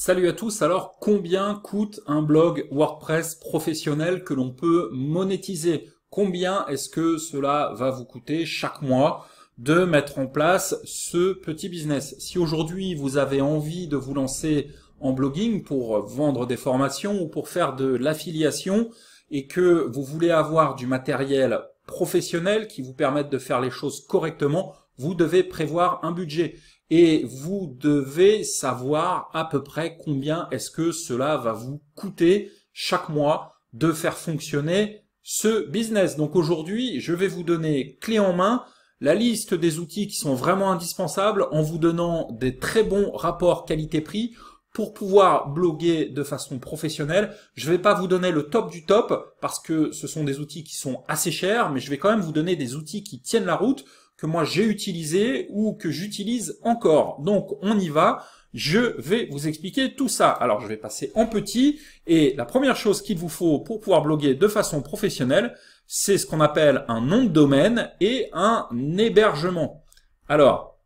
Salut à tous, alors combien coûte un blog WordPress professionnel que l'on peut monétiser Combien est-ce que cela va vous coûter chaque mois de mettre en place ce petit business Si aujourd'hui vous avez envie de vous lancer en blogging pour vendre des formations ou pour faire de l'affiliation et que vous voulez avoir du matériel professionnel qui vous permette de faire les choses correctement, vous devez prévoir un budget et vous devez savoir à peu près combien est-ce que cela va vous coûter chaque mois de faire fonctionner ce business. Donc aujourd'hui, je vais vous donner clé en main la liste des outils qui sont vraiment indispensables en vous donnant des très bons rapports qualité-prix pour pouvoir bloguer de façon professionnelle. Je ne vais pas vous donner le top du top parce que ce sont des outils qui sont assez chers, mais je vais quand même vous donner des outils qui tiennent la route que moi j'ai utilisé ou que j'utilise encore. Donc on y va, je vais vous expliquer tout ça. Alors je vais passer en petit et la première chose qu'il vous faut pour pouvoir bloguer de façon professionnelle, c'est ce qu'on appelle un nom de domaine et un hébergement. Alors,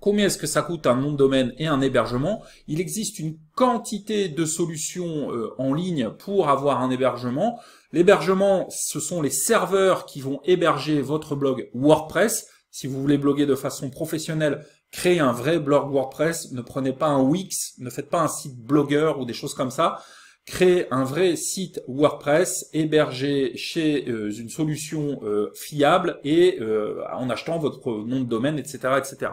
combien est-ce que ça coûte un nom de domaine et un hébergement Il existe une quantité de solutions euh, en ligne pour avoir un hébergement. L'hébergement, ce sont les serveurs qui vont héberger votre blog WordPress. Si vous voulez bloguer de façon professionnelle, créez un vrai blog WordPress. Ne prenez pas un Wix, ne faites pas un site blogueur ou des choses comme ça. Créez un vrai site WordPress, hébergé chez euh, une solution euh, fiable et euh, en achetant votre nom de domaine, etc., etc.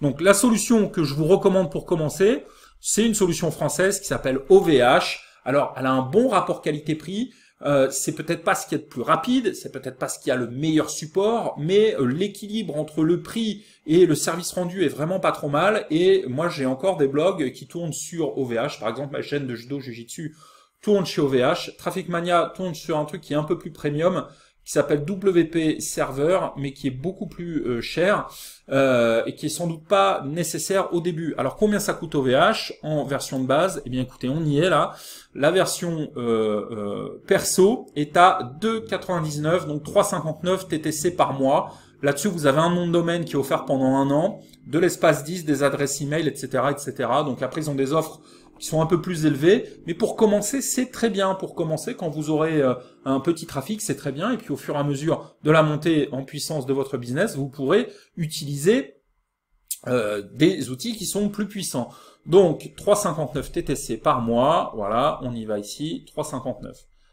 Donc la solution que je vous recommande pour commencer, c'est une solution française qui s'appelle OVH. Alors, elle a un bon rapport qualité-prix. Euh, c'est peut-être pas ce qui est le plus rapide, c'est peut-être pas ce qui a le meilleur support, mais euh, l'équilibre entre le prix et le service rendu est vraiment pas trop mal. Et moi, j'ai encore des blogs qui tournent sur OVH. Par exemple, ma chaîne de judo jujitsu tourne chez OVH. Traffic Mania tourne sur un truc qui est un peu plus premium qui s'appelle WP Server, mais qui est beaucoup plus euh, cher euh, et qui est sans doute pas nécessaire au début. Alors combien ça coûte au VH en version de base Eh bien écoutez, on y est là. La version euh, perso est à 2,99, donc 3,59 TTC par mois. Là-dessus, vous avez un nom de domaine qui est offert pendant un an, de l'espace 10, des adresses email, etc., etc. Donc après, ils ont des offres qui sont un peu plus élevés. Mais pour commencer, c'est très bien. Pour commencer, quand vous aurez euh, un petit trafic, c'est très bien. Et puis au fur et à mesure de la montée en puissance de votre business, vous pourrez utiliser euh, des outils qui sont plus puissants. Donc 3,59 TTC par mois, voilà, on y va ici, 3,59.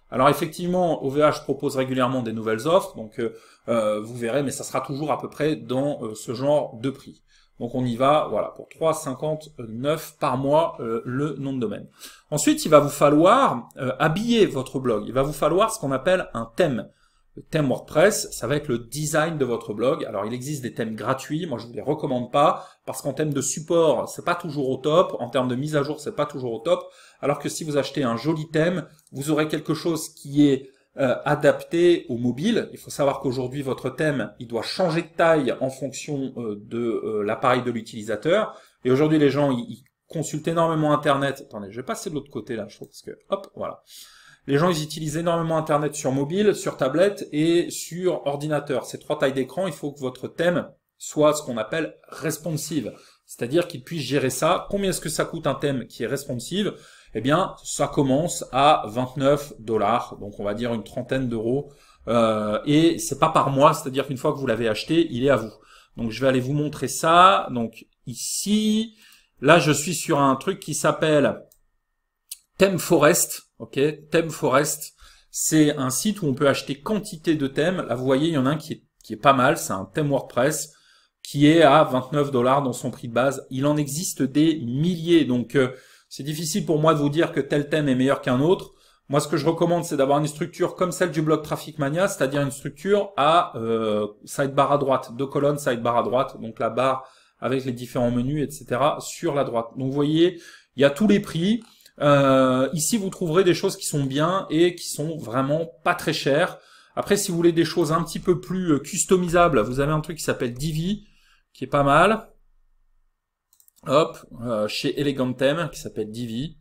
Alors effectivement, OVH propose régulièrement des nouvelles offres, donc euh, vous verrez, mais ça sera toujours à peu près dans ce genre de prix. Donc on y va, voilà, pour 3,59 par mois euh, le nom de domaine. Ensuite, il va vous falloir euh, habiller votre blog. Il va vous falloir ce qu'on appelle un thème. Le thème WordPress, ça va être le design de votre blog. Alors il existe des thèmes gratuits, moi je vous les recommande pas parce qu'en thème de support, c'est pas toujours au top, en termes de mise à jour, c'est pas toujours au top. Alors que si vous achetez un joli thème, vous aurez quelque chose qui est euh, adapté au mobile. Il faut savoir qu'aujourd'hui, votre thème, il doit changer de taille en fonction euh, de euh, l'appareil de l'utilisateur. Et aujourd'hui, les gens, ils, ils, consultent énormément Internet. Attendez, je vais passer de l'autre côté là, je trouve, parce que, hop, voilà. Les gens, ils utilisent énormément Internet sur mobile, sur tablette et sur ordinateur. Ces trois tailles d'écran, il faut que votre thème soit ce qu'on appelle responsive. C'est-à-dire qu'il puisse gérer ça. Combien est-ce que ça coûte un thème qui est responsive Eh bien, ça commence à 29 dollars, donc on va dire une trentaine d'euros. Euh, et c'est pas par mois, c'est-à-dire qu'une fois que vous l'avez acheté, il est à vous. Donc je vais aller vous montrer ça. Donc ici, là je suis sur un truc qui s'appelle Thème Forest. Ok, Thème Forest. C'est un site où on peut acheter quantité de thèmes. Là vous voyez, il y en a un qui est, qui est pas mal, c'est un thème WordPress qui est à 29 dollars dans son prix de base. Il en existe des milliers, donc euh, c'est difficile pour moi de vous dire que tel thème est meilleur qu'un autre. Moi, ce que je recommande, c'est d'avoir une structure comme celle du blog Traffic Mania, c'est-à-dire une structure à euh, sidebar à droite, deux colonnes sidebar à droite, donc la barre avec les différents menus, etc. sur la droite. Donc, vous voyez, il y a tous les prix. Euh, ici, vous trouverez des choses qui sont bien et qui sont vraiment pas très chères. Après, si vous voulez des choses un petit peu plus euh, customisables, vous avez un truc qui s'appelle Divi, qui est pas mal. Hop, euh, chez Elegantem, qui s'appelle Divi,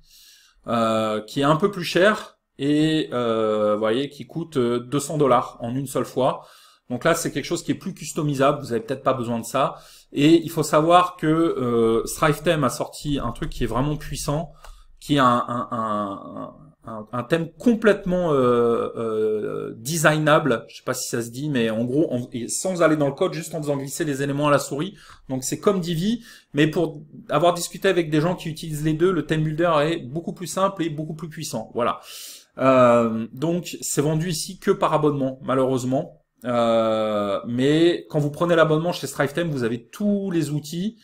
euh, qui est un peu plus cher et euh, vous voyez qui coûte 200 euh, dollars en une seule fois. Donc là, c'est quelque chose qui est plus customisable. Vous avez peut-être pas besoin de ça. Et il faut savoir que euh, Strife Theme a sorti un truc qui est vraiment puissant, qui est un un, thème complètement euh, euh, designable. Je sais pas si ça se dit, mais en gros, sans aller dans le code, juste en faisant glisser les éléments à la souris. Donc c'est comme Divi, mais pour avoir discuté avec des gens qui utilisent les deux, le thème builder est beaucoup plus simple et beaucoup plus puissant. Voilà. Euh, donc c'est vendu ici que par abonnement, malheureusement. mais quand vous prenez l'abonnement chez StriveTheme, vous avez tous les outils.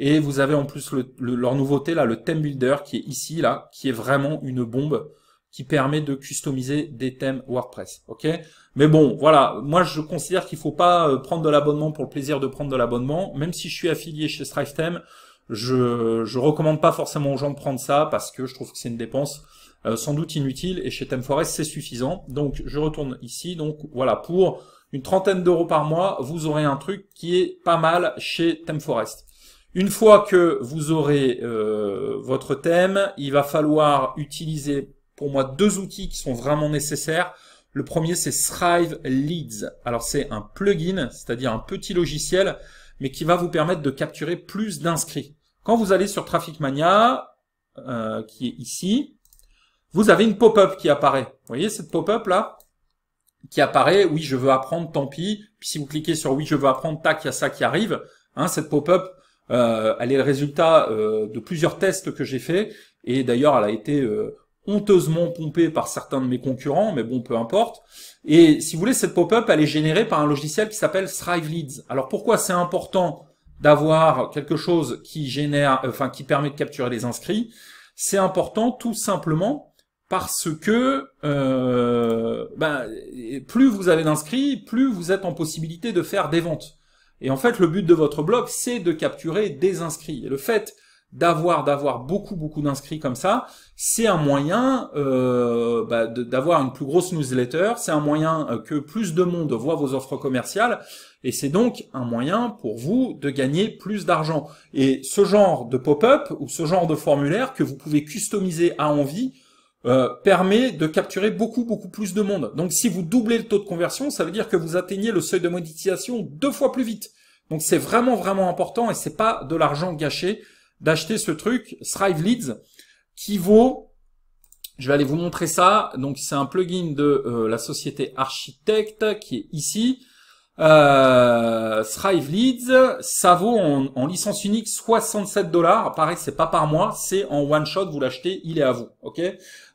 Et vous avez en plus leur nouveauté, là, le Theme builder, qui est ici, là, qui est vraiment une bombe qui permet de customiser des thèmes WordPress. Ok Mais bon, voilà, moi je considère qu'il faut pas euh, prendre de l'abonnement pour le plaisir de prendre de l'abonnement. Même si je suis affilié chez Strive je je recommande pas forcément aux gens de prendre ça parce que je trouve que c'est une dépense euh, sans doute inutile et chez ThemeForest c'est suffisant. Donc je retourne ici. Donc voilà pour une trentaine d'euros par mois, vous aurez un truc qui est pas mal chez ThemeForest. Une fois que vous aurez euh, votre thème, il va falloir utiliser pour moi deux outils qui sont vraiment nécessaires. Le premier, c'est Thrive Leads. Alors c'est un plugin, c'est-à-dire un petit logiciel, mais qui va vous permettre de capturer plus d'inscrits. Quand vous allez sur Traffic Mania, euh, qui est ici, vous avez une pop-up qui apparaît. Vous voyez cette pop-up là qui apparaît, oui je veux apprendre, tant pis. Puis si vous cliquez sur oui je veux apprendre, tac, il y a ça qui arrive. Hein, cette pop-up, euh, elle est le résultat euh, de plusieurs tests que j'ai fait et d'ailleurs elle a été euh, honteusement pompée par certains de mes concurrents, mais bon, peu importe. Et si vous voulez, cette pop-up, elle est générée par un logiciel qui s'appelle Thrive Leads. Alors pourquoi c'est important d'avoir quelque chose qui génère, enfin qui permet de capturer les inscrits C'est important tout simplement parce que ben, plus vous avez d'inscrits, plus vous êtes en possibilité de faire des ventes. Et en fait, le but de votre blog, c'est de capturer des inscrits. Et le fait d'avoir d'avoir beaucoup beaucoup d'inscrits comme ça, c'est un moyen euh, bah, d'avoir une plus grosse newsletter, c'est un moyen euh, que plus de monde voit vos offres commerciales, et c'est donc un moyen pour vous de gagner plus d'argent. Et ce genre de pop-up ou ce genre de formulaire que vous pouvez customiser à envie, euh, permet de capturer beaucoup beaucoup plus de monde. Donc si vous doublez le taux de conversion, ça veut dire que vous atteignez le seuil de monétisation deux fois plus vite. Donc c'est vraiment vraiment important et c'est pas de l'argent gâché d'acheter ce truc Thrive Leads qui vaut je vais aller vous montrer ça. Donc c'est un plugin de euh, la société Architect qui est ici. Euh, Thrive Leads, ça vaut en, licence unique 67 dollars. Pareil, c'est pas par mois, c'est en one shot. Vous l'achetez, il est à vous. Ok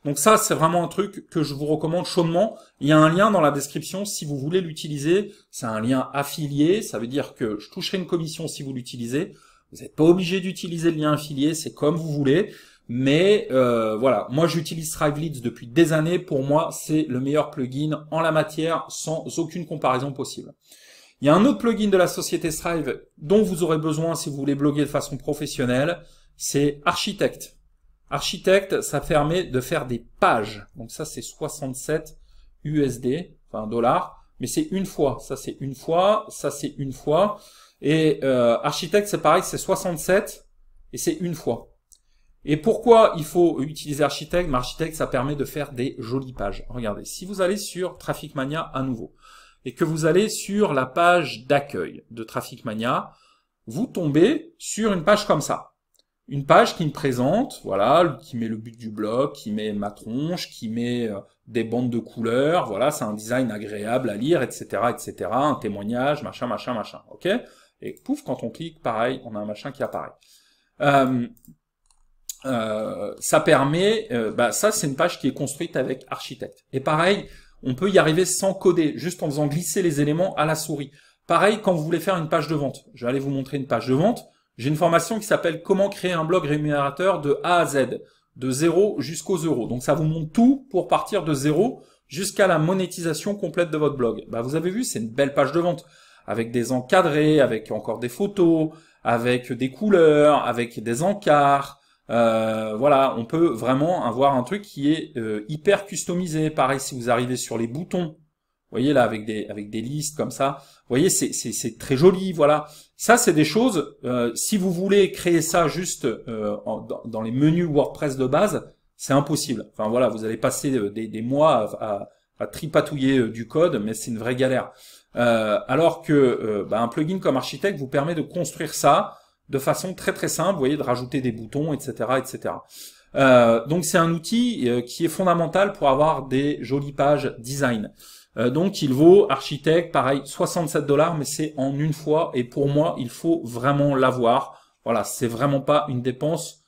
Donc ça, c'est vraiment un truc que je vous recommande chaudement. Il y a un lien dans la description si vous voulez l'utiliser. C'est un lien affilié. Ça veut dire que je toucherai une commission si vous l'utilisez. Vous n'êtes pas obligé d'utiliser le lien affilié. C'est comme vous voulez. Mais euh, voilà, moi j'utilise Leads depuis des années. Pour moi, c'est le meilleur plugin en la matière sans aucune comparaison possible. Il y a un autre plugin de la société Strive dont vous aurez besoin si vous voulez bloguer de façon professionnelle, c'est Architect. Architect, ça permet de faire des pages. Donc ça c'est 67 USD, enfin dollars, mais c'est une fois. Ça c'est une fois, ça c'est une fois. Et euh, Architect c'est pareil, c'est 67 et c'est une fois. Et pourquoi il faut utiliser Architect Architect, ça permet de faire des jolies pages. Regardez, si vous allez sur Traffic Mania à nouveau, et que vous allez sur la page d'accueil de Traffic Mania, vous tombez sur une page comme ça. Une page qui me présente, voilà, qui met le but du blog, qui met ma tronche, qui met euh, des bandes de couleurs, voilà, c'est un design agréable à lire, etc., etc., un témoignage, machin, machin, machin, ok Et pouf, quand on clique, pareil, on a un machin qui apparaît. Euh, euh, ça permet, euh, bah, ça c'est une page qui est construite avec Architect. Et pareil, on peut y arriver sans coder, juste en faisant glisser les éléments à la souris. Pareil, quand vous voulez faire une page de vente, je vais aller vous montrer une page de vente. J'ai une formation qui s'appelle Comment créer un blog rémunérateur de A à Z, de 0 jusqu'aux euros. Donc ça vous montre tout pour partir de 0 jusqu'à la monétisation complète de votre blog. Bah, vous avez vu, c'est une belle page de vente avec des encadrés, avec encore des photos, avec des couleurs, avec des encarts, euh, voilà, on peut vraiment avoir un truc qui est euh, hyper customisé. Pareil, si vous arrivez sur les boutons, vous voyez là avec des avec des listes comme ça, vous voyez c'est très joli. Voilà, ça c'est des choses. Euh, si vous voulez créer ça juste dans, les menus WordPress de base, c'est impossible. Enfin voilà, vous allez passer des, des mois à, à, tripatouiller du code, mais c'est une vraie galère. alors que bah, un plugin comme Architect vous permet de construire ça de façon très très simple, vous voyez, de rajouter des boutons, etc. etc. Euh, donc c'est un outil euh, qui est fondamental pour avoir des jolies pages design. Euh, donc il vaut architecte, pareil, 67 dollars, mais c'est en une fois, et pour moi, il faut vraiment l'avoir. Voilà, c'est vraiment pas une dépense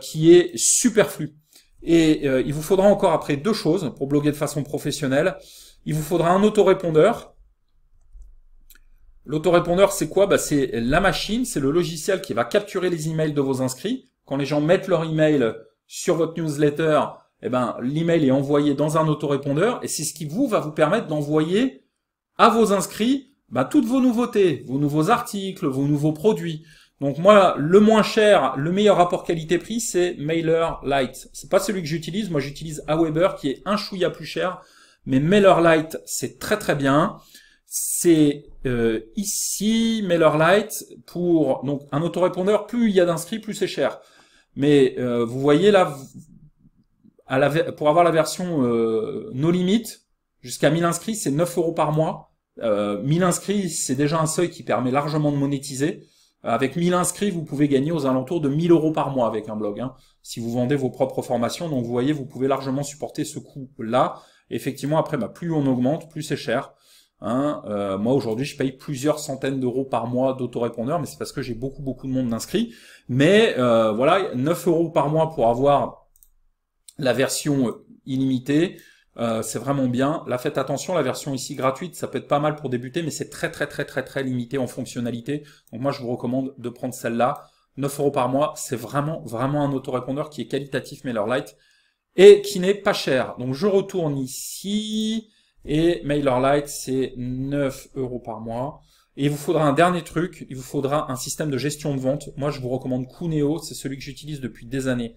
qui est superflue. Et il vous faudra encore après deux choses pour bloguer de façon professionnelle. Il vous faudra un autorépondeur, L'autorépondeur, c'est quoi bah, C'est la machine, c'est le logiciel qui va capturer les emails de vos inscrits. Quand les gens mettent leur email sur votre newsletter, eh ben, l'email est envoyé dans un autorépondeur et c'est ce qui vous va vous permettre d'envoyer à vos inscrits bah, toutes vos nouveautés, vos nouveaux articles, vos nouveaux produits. Donc moi, le moins cher, le meilleur rapport qualité-prix, c'est MailerLite. C'est pas celui que j'utilise. Moi, j'utilise Aweber qui est un chouïa plus cher, mais MailerLite, c'est très très bien c'est euh, ici MailerLite pour donc un autorépondeur. Plus il y a d'inscrits, plus c'est cher. Mais euh, vous voyez là, pour avoir la version euh, no limit jusqu'à 1000 inscrits, c'est 9 euros par mois. 1000 euh, inscrits, c'est déjà un seuil qui permet largement de monétiser. Avec 1000 inscrits, vous pouvez gagner aux alentours de 1000 euros par mois avec un blog, hein, si vous vendez vos propres formations. Donc vous voyez, vous pouvez largement supporter ce coût-là. Effectivement, après, bah, plus on augmente, plus c'est cher. Hein, euh, moi aujourd'hui je paye plusieurs centaines d'euros par mois d'autorépondeur, mais c'est parce que j'ai beaucoup beaucoup de monde inscrit. Mais euh, voilà, 9 euros par mois pour avoir la version illimitée, euh, c'est vraiment bien. Là faites attention, la version ici gratuite, ça peut être pas mal pour débuter, mais c'est très très très très très limité en fonctionnalité. Donc moi je vous recommande de prendre celle-là. 9 euros par mois, c'est vraiment vraiment un autorépondeur qui est qualitatif light et qui n'est pas cher. Donc je retourne ici. Et MailerLite, c'est 9 euros par mois. Et il vous faudra un dernier truc, il vous faudra un système de gestion de vente. Moi, je vous recommande Cuneo, c'est celui que j'utilise depuis des années.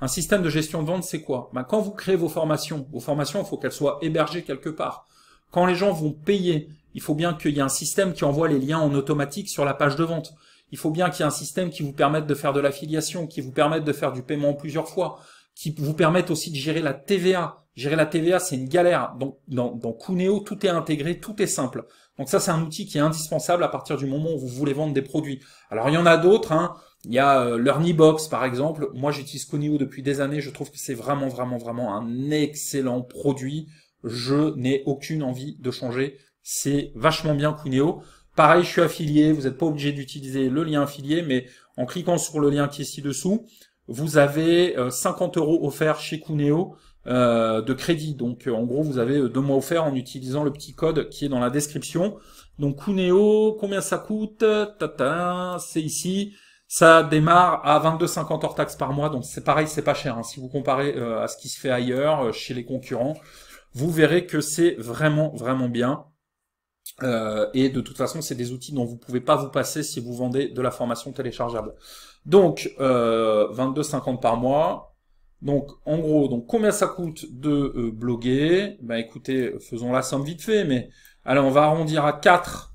Un système de gestion de vente, c'est quoi ben, Quand vous créez vos formations, vos formations, il faut qu'elles soient hébergées quelque part. Quand les gens vont payer, il faut bien qu'il y ait un système qui envoie les liens en automatique sur la page de vente. Il faut bien qu'il y ait un système qui vous permette de faire de l'affiliation, qui vous permette de faire du paiement plusieurs fois, qui vous permettent aussi de gérer la TVA. Gérer la TVA, c'est une galère. Donc, dans, dans Cuneo, tout est intégré, tout est simple. Donc ça, c'est un outil qui est indispensable à partir du moment où vous voulez vendre des produits. Alors, il y en a d'autres. Hein. Il y a euh, LearnyBox, par exemple. Moi, j'utilise Cuneo depuis des années. Je trouve que c'est vraiment, vraiment, vraiment un excellent produit. Je n'ai aucune envie de changer. C'est vachement bien Cuneo. Pareil, je suis affilié. Vous n'êtes pas obligé d'utiliser le lien affilié, mais en cliquant sur le lien qui est ci-dessous, vous avez 50 euh, euros offerts chez Cuneo euh, de crédit. Donc euh, en gros, vous avez deux mois offerts en utilisant le petit code qui est dans la description. Donc Cuneo, combien ça coûte C'est ici. Ça démarre à 22,50 hors taxes par mois. Donc c'est pareil, c'est pas cher. Hein. Si vous comparez à ce qui se fait ailleurs, chez les concurrents, vous verrez que c'est vraiment, vraiment bien. Euh, et de toute façon, c'est des outils dont vous pouvez pas vous passer si vous vendez de la formation téléchargeable. Donc, euh, 22,50 par mois. Donc, en gros, donc combien ça coûte de euh, bloguer Ben écoutez, faisons la somme vite fait, mais allez, on va arrondir à 4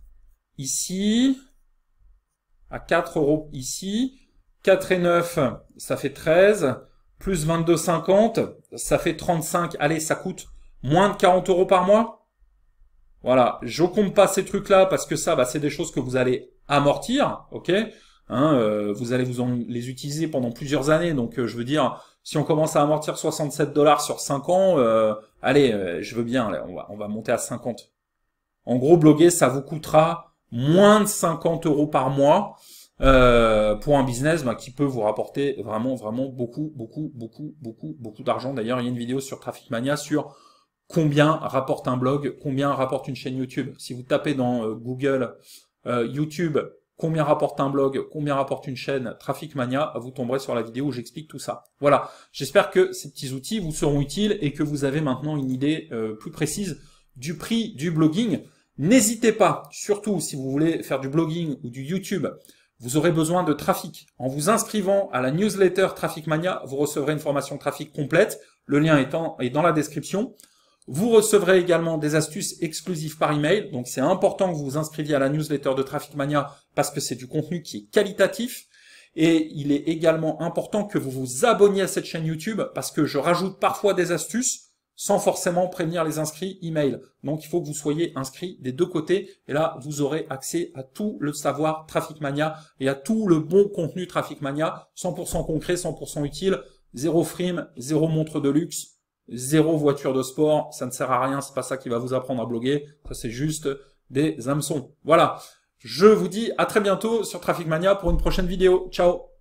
ici, à 4 euros ici, 4 et 9, ça fait 13, plus 22,50, ça fait 35. Allez, ça coûte moins de 40 euros par mois voilà, je compte pas ces trucs-là parce que ça, bah, c'est des choses que vous allez amortir, ok hein, euh, Vous allez vous en, les utiliser pendant plusieurs années, donc euh, je veux dire, si on commence à amortir 67 dollars sur 5 ans, euh, allez, je veux bien, on, va, monter à 50. En gros, bloguer, ça vous coûtera moins de 50 euros par mois pour un business bah, qui peut vous rapporter vraiment, vraiment beaucoup, beaucoup, beaucoup, beaucoup, beaucoup d'argent. D'ailleurs, il y a une vidéo sur Traffic Mania sur combien rapporte un blog, combien rapporte une chaîne YouTube. Si vous tapez dans euh, Google euh, YouTube, combien rapporte un blog, combien rapporte une chaîne, Traffic Mania, vous tomberez sur la vidéo où j'explique tout ça. Voilà, j'espère que ces petits outils vous seront utiles et que vous avez maintenant une idée euh, plus précise du prix du blogging. N'hésitez pas, surtout si vous voulez faire du blogging ou du YouTube, vous aurez besoin de trafic. En vous inscrivant à la newsletter Traffic Mania, vous recevrez une formation trafic complète. Le lien étant est dans la description. Vous recevrez également des astuces exclusives par email. Donc c'est important que vous vous inscriviez à la newsletter de Traffic Mania parce que c'est du contenu qui est qualitatif. Et il est également important que vous vous abonniez à cette chaîne YouTube parce que je rajoute parfois des astuces sans forcément prévenir les inscrits email. Donc il faut que vous soyez inscrits des deux côtés et là vous aurez accès à tout le savoir Traffic Mania et à tout le bon contenu Traffic Mania, 100% concret, 100% utile, zéro frime, zéro montre de luxe, Zéro voiture de sport, ça ne sert à rien, c'est pas ça qui va vous apprendre à bloguer, ça c'est juste des hameçons. Voilà. Je vous dis à très bientôt sur Traffic Mania pour une prochaine vidéo. Ciao